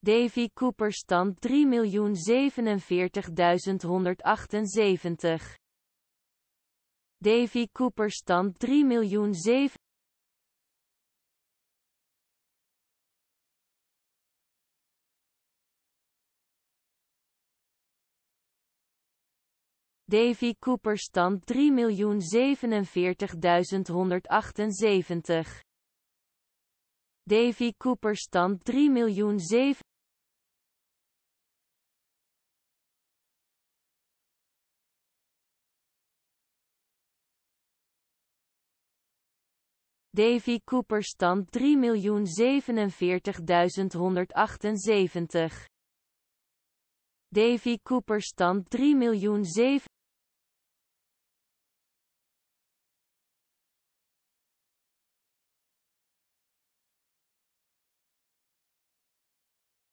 Davy Cooper stand 3.047.178. Davy Cooper stand 3.007. Davy Cooper stand 3.047.178. Davy Cooper stand 3.007. Davy Cooper stand 3.047.178. Davy Cooper stand 3.007